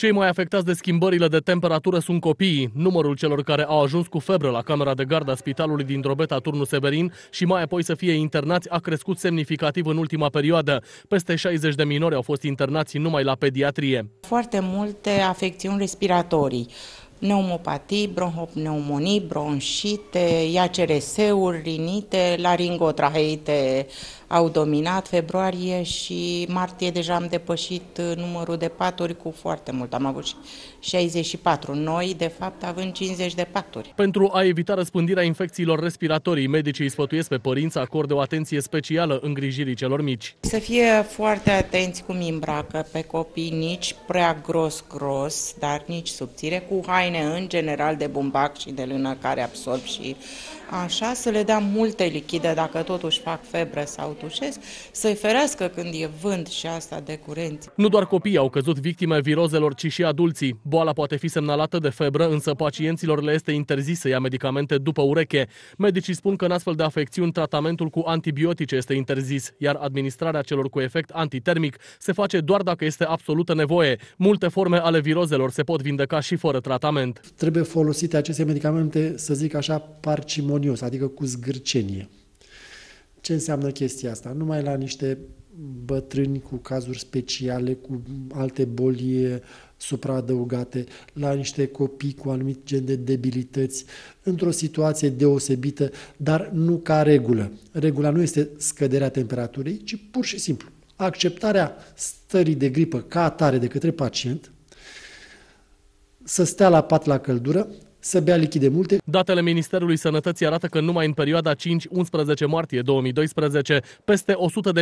Cei mai afectați de schimbările de temperatură sunt copiii. Numărul celor care au ajuns cu febră la camera de gardă a spitalului din Drobeta, Turnu Severin și mai apoi să fie internați a crescut semnificativ în ultima perioadă. Peste 60 de minori au fost internați numai la pediatrie. Foarte multe afecțiuni respiratorii pneumopatii, bronhopneumonii, bronșite, IACRS-uri, rinite, laringotraheite au dominat februarie și martie deja am depășit uh, numărul de paturi cu foarte mult. Am avut 64 noi, de fapt având 50 de paturi. Pentru a evita răspândirea infecțiilor respiratorii, medicii sfătuiesc pe părinți să acorde o atenție specială îngrijirii celor mici. Să fie foarte atenți cum îmbracă pe copii, nici prea gros-gros, dar nici subțire, cu haine haine în general de bumbac și de lână care absorb și așa, să le dea multe lichide dacă totuși fac febră sau tușesc, să-i ferească când e vânt și asta de curent. Nu doar copiii au căzut victime virozelor, ci și adulții. Boala poate fi semnalată de febră, însă pacienților le este interzis să ia medicamente după ureche. Medicii spun că în astfel de afecțiuni tratamentul cu antibiotice este interzis, iar administrarea celor cu efect antitermic se face doar dacă este absolută nevoie. Multe forme ale virozelor se pot vindeca și fără tratament medicament. Trebuie folosite aceste medicamente, să zic așa, parcimonios, adică cu zgârcenie. Ce înseamnă chestia asta? Numai la niște bătrâni cu cazuri speciale, cu alte boli supraadăugate, la niște copii cu anumit gen de debilități, într-o situație deosebită, dar nu ca regulă. Regula nu este scăderea temperaturii, ci pur și simplu acceptarea stării de gripă ca atare de către pacient, să stea la pat la căldură, să bea lichide multe. Datele Ministerului Sănătății arată că numai în perioada 5-11 martie 2012, peste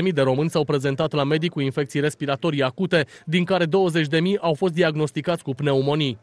100.000 de români s-au prezentat la medic cu infecții respiratorii acute, din care 20.000 au fost diagnosticați cu pneumonii.